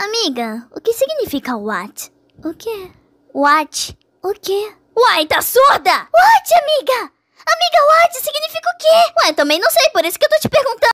Amiga, o que significa what? O quê? What? O quê? Uai, tá surda? What, amiga? Amiga, what significa o quê? Ué, também não sei, por isso que eu tô te perguntando.